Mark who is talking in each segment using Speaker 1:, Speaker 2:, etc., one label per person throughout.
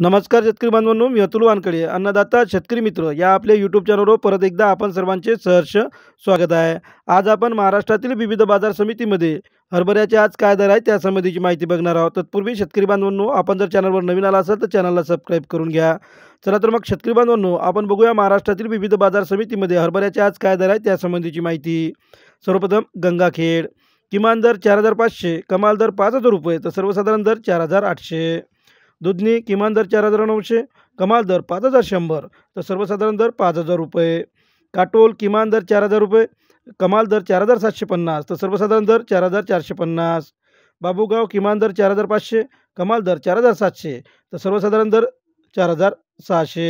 Speaker 1: नमस्कार शेतकरी बांधवांनो मी अतुल वानकडे अन्नदाता शेतकरी मित्र या आपल्या यूट्यूब चॅनलवर परत एकदा आपण सर्वांचे सहर्ष स्वागत आहे आज आपण महाराष्ट्रातील विविध बाजार समितीमध्ये हरभऱ्याचे आज काय दर आहे त्यासंबंधीची माहिती बघणार आहोत तत्पूर्वी शेतकरी बांधवांनो आपण जर चॅनलवर नवीन आला असेल तर चॅनलला सबस्क्राईब करून घ्या चला तर मग शेतकरी बांधवांनो आपण बघूया महाराष्ट्रातील विविध बाजार समितीमध्ये हरभऱ्याचे आज काय दर आहे त्यासंबंधीची माहिती सर्वप्रथम गंगाखेड किमान दर चार हजार पाचशे कमाल दर पाच हजार रुपये तर सर्वसाधारण दर चार हजार आठशे दुधनी किमान दर चार हजार नऊशे कमाल दर पाच हजार शंभर तर सर्वसाधारण दर पाच हजार रुपये काटोल किमान दर चार हजार रुपये कमाल दर चार हजार सातशे पन्नास तर सर्वसाधारण दर चार हजार चारशे पन्नास बाबूगाव किमान दर चार हजार पाचशे कमाल दर चार हजार सातशे तर सर्वसाधारण दर चार हजार सहाशे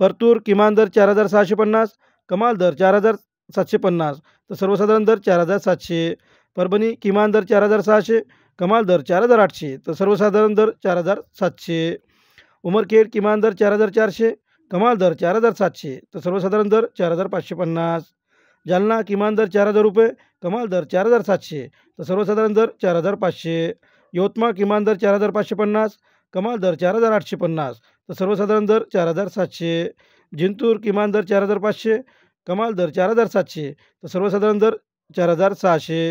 Speaker 1: परतूर किमान दर चार हजार सहाशे पन्नास कमाल दर चार हजार सातशे पन्नास तर सर्वसाधारण दर चार हजार सातशे परभणी किमान दर चार हजार सहाशे कमाल दर चार हजार आठशे तर सर्वसाधारण दर चार हजार सातशे उमरखेड किमान दर चार हजार चारशे कमाल दर चार हजार सातशे तर सर्वसाधारण दर चार हजार पाचशे पन्नास जालना किमान दर चार हजार रुपये कमाल दर चार हजार सातशे तर सर्वसाधारण दर चार हजार पाचशे यवतमाळ किमान दर चार हजार पाचशे पन्नास कमाल दर चार हजार आठशे पन्नास तर सर्वसाधारण दर चार हजार सातशे जिंतूर किमान दर चार हजार पाचशे कमाल दर चार हजार सातशे तर सर्वसाधारण दर चार हजार सहाशे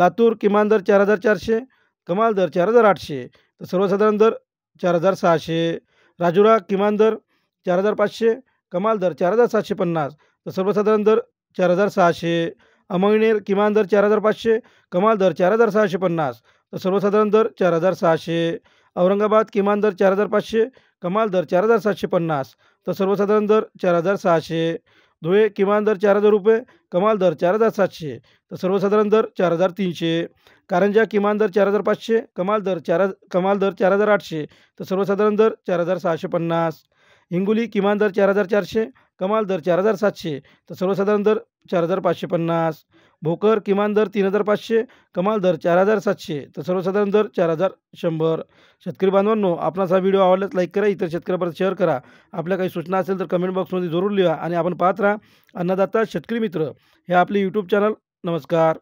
Speaker 1: लातूर किमान दर चार हजार चारशे कमाल दर चार हजार आठशे तर सर्वसाधारण दर चार हजार सहाशे राजुरा किमान दर चार हजार पाचशे कमाल दर चार हजार सातशे पन्नास तर सर्वसाधारण दर चार हजार सहाशे अमळनेर किमान दर चार हजार पाचशे कमाल दर चार हजार सहाशे पन्नास तर सर्वसाधारण दर चार हजार सहाशे औरंगाबाद किमान दर चार हजार पाचशे कमाल दर चार हजार सातशे पन्नास तर सर्वसाधारण दर चार हजार सहाशे धुळे किमान दर चार हजार रुपये कमाल दर चार हजार सातशे तर सर्वसाधारण दर चार हजार तीनशे कारंजा किमान दर चार हजार पाचशे कमाल दर चार कमाल दर चार हजार आठशे तर सर्वसाधारण दर चार हजार सहाशे पन्नास हिंगोली किमान दर चार हजार चारशे कमाल दर चार हजार सातशे तर सर्वसाधारण दर चार हजार पाचशे पन्नास भोकर किमान दर तीन हजार पाचशे कमाल दर चार हजार सातशे तर सर्वसाधारण दर चार हजार शंभर शेतकरी बांधवांनो आपणास हा व्हिडिओ आवडल्यास लाईक करा इतर शेतकऱ्यापर्यंत शेअर करा आपल्या काही सूचना असेल तर कमेंट बॉक्समध्ये जरूर लिहा आणि आपण पाहत राहा अन्नदाता शेतकरी मित्र हे आपले यूट्यूब चॅनल नमस्कार